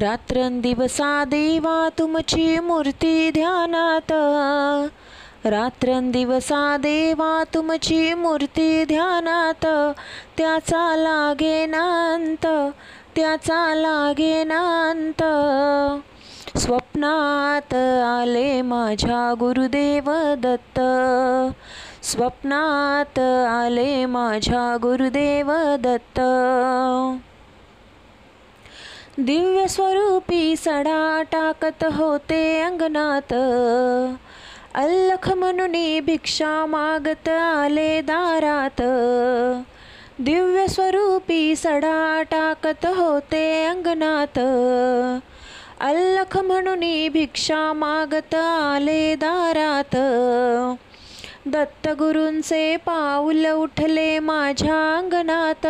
रात्रंदिवसा देवा तुमची मूर्ती ध्यानात रात्रंदिवसा देवा तुमची मूर्ती ध्यानात त्याचा लागे नांत त्याचा लागे नांत स्वप्नात आले माझ्या गुरुदेव दत्त स्वप्नात आले माझ्या गुरुदेव दत्त दिव्य स्वरूपी सडा टाकत होते अंगणात अल्लख म्हणून भिक्षा मागत आले दारात दिव्य स्वरूपी सडा टाकत होते अंगणात अल्लख म्हणून भिक्षा मागत आले दारात दत्तगुरूंचे पाऊल उठले माझ्या अंगणात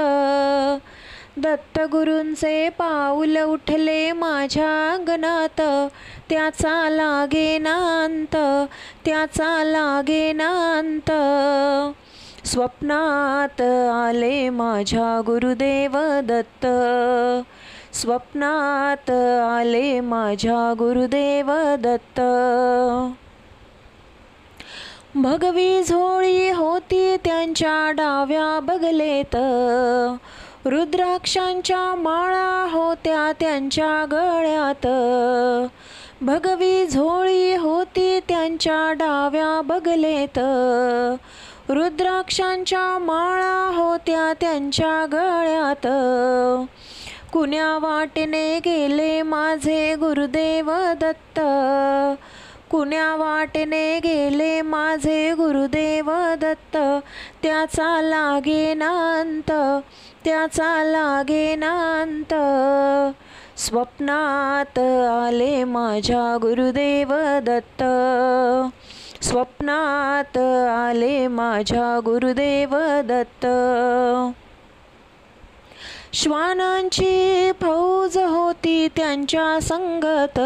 दत्तगुरूंचे पाऊल उठले माझ्या गणात त्याचा लागे नांत त्याचा लागे नांत स्वप्नात आले माझ्या गुरुदेव दत्त स्वप्नात आले माझ्या गुरुदेव दत्त भगवी झोळी होती त्यांच्या डाव्या बगलेत रुद्राक्षांच्या माळा होत्या त्यांच्या गळ्यात भगवी झोळी होती त्यांच्या डाव्या बगलेत रुद्राक्षांच्या माळा होत्या त्यांच्या गळ्यात कुण्या वाटेने गेले माझे गुरुदेव दत्त कुण्या वाटेने गेले माझे गुरुदेव दत्त त्याचा लागे नांत त्याचा लागे नांत स्वप्नात आले माझ्या गुरुदेव दत्त स्वप्नात आले माझ्या गुरुदेव दत्त श्वानांची फौज होती त्यांच्या संगत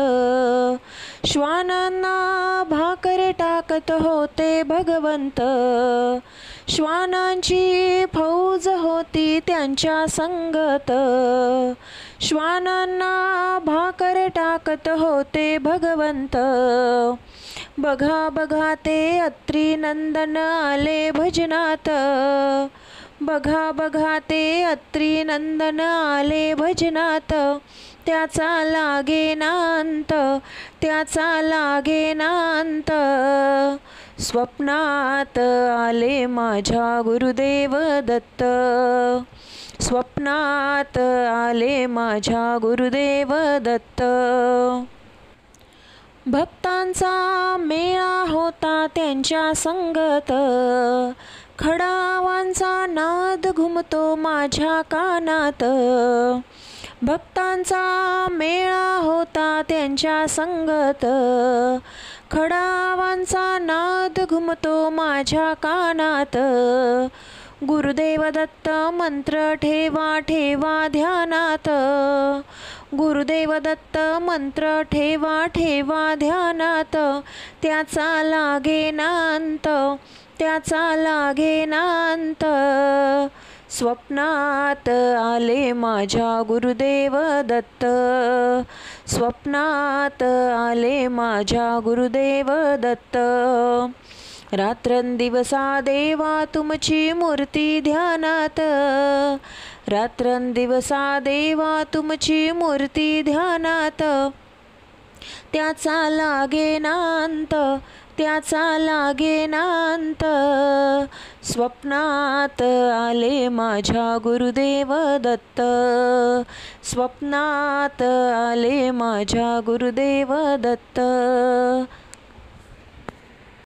श्वानांना भाकर टाकत होते भगवंत श्वानांची फौज होती त्यांच्या संगत श्वानांना भाकर टाकत होते भगवंत बघा बघा ते अत्रिनंदन आले भजनात बघा बघा ते अत्री नंदन आले भजनात त्याचा लागे नांत त्याचा लागे नांत स्वप्नात आले माझ्या गुरुदेव दत्त स्वप्नात आले माझ्या गुरुदेव दत्त भक्तांचा मेळा होता त्यांच्या संगत खडावांचा नाद घुमतो माझ्या कानात भक्तांचा मेळा होता त्यांच्या संगत खडावांचा नाद घुमतो माझ्या कानात गुरुदेव दत्त मंत्र ठेवा ठेवा ध्यानात गुरुदेव दत्त मंत्र ठेवा ठेवा ध्यानात त्याचा लागेनांत त्याचा लागे नांत स्वप्नात आले माझ्या गुरुदेव दत्त स्वप्नात आले माझ्या गुरुदेव दत्त रात्रंदिवसा देवा तुमची मूर्ती ध्यानात रात्रंदिवसा देवा तुमची मूर्ती ध्यानात त्याचा लागे नांत त्याचा लागे नांत स्वप्नात आले माझ्या गुरुदेव दत्त स्वप्नात आले माझ्या गुरुदेव दत्त